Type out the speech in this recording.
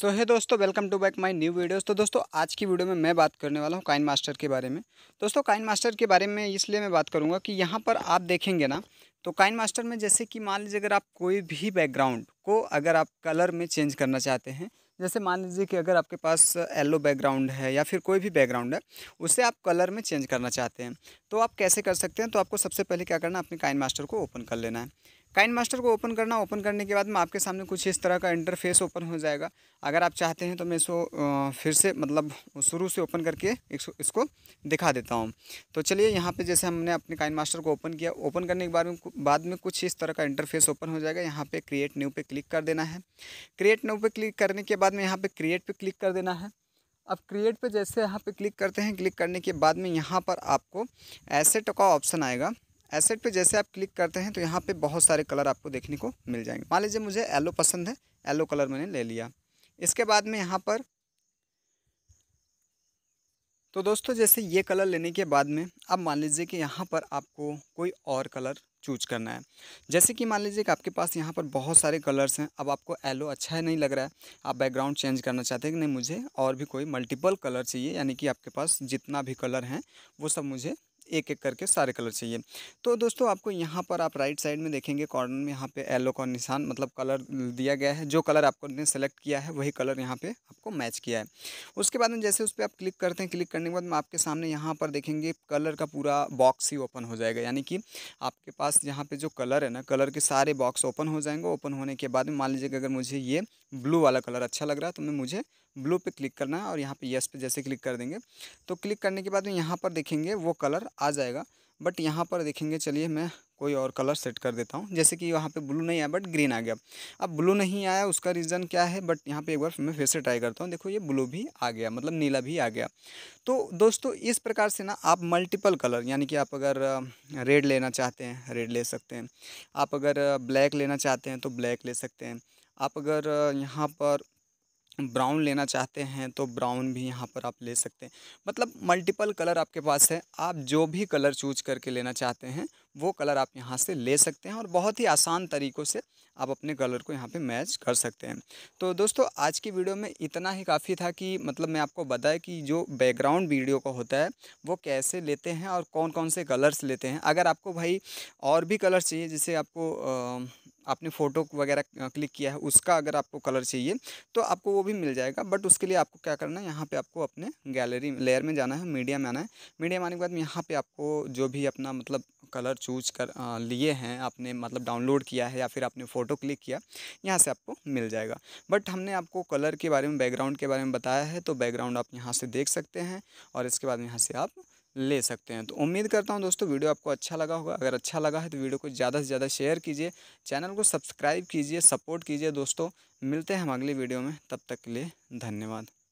सो है दोस्तों welcome to back my new videos तो दोस्तों आज की वीडियो में मैं बात करने वाला हूँ काइन मास्टर के बारे में दोस्तों काइन मास्टर के बारे में इसलिए मैं बात करूँगा कि यहाँ पर आप देखेंगे ना तो काइन मास्टर में जैसे कि मान लीजिए अगर आप कोई भी बैकग्राउंड को अगर आप कलर में चेंज करना चाहते हैं जैसे मान लीजिए कि अगर आपके पास येलो बैकग्राउंड है या फिर कोई भी बैकग्राउंड है उसे आप कलर में चेंज करना चाहते हैं तो आप कैसे कर सकते हैं तो आपको सबसे पहले क्या करना है अपने काइन मास्टर को ओपन कर लेना है काइन मास्टर को ओपन करना ओपन करने के बाद में आपके सामने कुछ इस तरह का इंटरफेस ओपन हो जाएगा अगर आप चाहते हैं तो मैं इसको फिर से मतलब शुरू से ओपन करके इसको दिखा देता हूँ तो चलिए यहाँ पे जैसे हमने अपने काइन मास्टर को ओपन किया ओपन करने के बाद में बाद में कुछ इस तरह का इंटरफेस ओपन हो जाएगा यहाँ पर क्रिएट न्यू पर क्लिक कर देना है क्रिएट न्यू पर क्लिक करने के बाद में यहाँ पर क्रिएट पर क्लिक कर देना है अब क्रिएट पर जैसे यहाँ पर क्लिक करते हैं क्लिक करने के बाद में यहाँ पर आपको ऐसे का ऑप्शन आएगा एसेट पे जैसे आप क्लिक करते हैं तो यहाँ पे बहुत सारे कलर आपको देखने को मिल जाएंगे मान लीजिए मुझे येलो पसंद है येलो कलर मैंने ले लिया इसके बाद में यहाँ पर तो दोस्तों जैसे ये कलर लेने के बाद में अब मान लीजिए कि यहाँ पर आपको कोई और कलर चूज करना है जैसे कि मान लीजिए कि आपके पास यहाँ पर बहुत सारे कलर्स हैं अब आपको एलो अच्छा है नहीं लग रहा है आप बैकग्राउंड चेंज करना चाहते हैं कि नहीं मुझे और भी कोई मल्टीपल कलर चाहिए यानी कि आपके पास जितना भी कलर हैं वो सब मुझे एक एक करके सारे कलर चाहिए तो दोस्तों आपको यहाँ पर आप राइट साइड में देखेंगे कॉर्नर में यहाँ पे येलो का निशान मतलब कलर दिया गया है जो कलर आपको ने सेलेक्ट किया है वही कलर यहाँ पे आपको मैच किया है उसके बाद में जैसे उस पर आप क्लिक करते हैं क्लिक करने के बाद में आपके सामने यहाँ पर देखेंगे कलर का पूरा बॉक्स ही ओपन हो जाएगा यानी कि आपके पास यहाँ पर जो कलर है ना कलर के सारे बॉक्स ओपन हो जाएंगे ओपन होने के बाद में मान लीजिए कि अगर मुझे ये ब्लू वाला कलर अच्छा लग रहा है तो मैं मुझे ब्लू पे क्लिक करना है और यहाँ पे यस पे जैसे क्लिक कर देंगे तो क्लिक करने के बाद में यहाँ पर देखेंगे वो कलर आ जाएगा बट यहाँ पर देखेंगे चलिए मैं कोई और कलर सेट कर देता हूँ जैसे कि यहाँ पे ब्लू नहीं आया बट ग्रीन आ गया अब ब्लू नहीं आया उसका रीज़न क्या है बट यहाँ पे एक बार मैं फिर से ट्राई करता हूँ देखो ये ब्लू भी आ गया मतलब नीला भी आ गया तो दोस्तों इस प्रकार से ना आप मल्टीपल कलर यानी कि आप अगर रेड लेना चाहते हैं रेड ले सकते हैं आप अगर ब्लैक लेना चाहते हैं तो ब्लैक ले सकते हैं आप अगर यहाँ पर ब्राउन लेना चाहते हैं तो ब्राउन भी यहाँ पर आप ले सकते हैं मतलब मल्टीपल कलर आपके पास है आप जो भी कलर चूज करके लेना चाहते हैं वो कलर आप यहाँ से ले सकते हैं और बहुत ही आसान तरीक़ों से आप अपने कलर को यहाँ पे मैच कर सकते हैं तो दोस्तों आज की वीडियो में इतना ही काफ़ी था कि मतलब मैं आपको बताया कि जो बैकग्राउंड वीडियो का होता है वो कैसे लेते हैं और कौन कौन से कलर्स लेते हैं अगर आपको भाई और भी कलर्स चाहिए जैसे आपको आ, आपने फ़ोटो वगैरह क्लिक किया है उसका अगर आपको कलर चाहिए तो आपको वो भी मिल जाएगा बट उसके लिए आपको क्या करना है यहाँ पे आपको अपने गैलरी लेयर में जाना है मीडिया में आना है मीडिया में आने के बाद यहाँ पे आपको जो भी अपना मतलब कलर चूज कर लिए हैं आपने मतलब डाउनलोड किया है या फिर आपने फ़ोटो क्लिक किया यहाँ से आपको मिल जाएगा बट हमने आपको कलर के बारे में बैकग्राउंड के बारे में बताया है तो बैकग्राउंड आप यहाँ से देख सकते हैं और इसके बाद यहाँ से आप ले सकते हैं तो उम्मीद करता हूँ दोस्तों वीडियो आपको अच्छा लगा होगा अगर अच्छा लगा है तो वीडियो को ज़्यादा से ज़्यादा शेयर कीजिए चैनल को सब्सक्राइब कीजिए सपोर्ट कीजिए दोस्तों मिलते हैं हम अगली वीडियो में तब तक के लिए धन्यवाद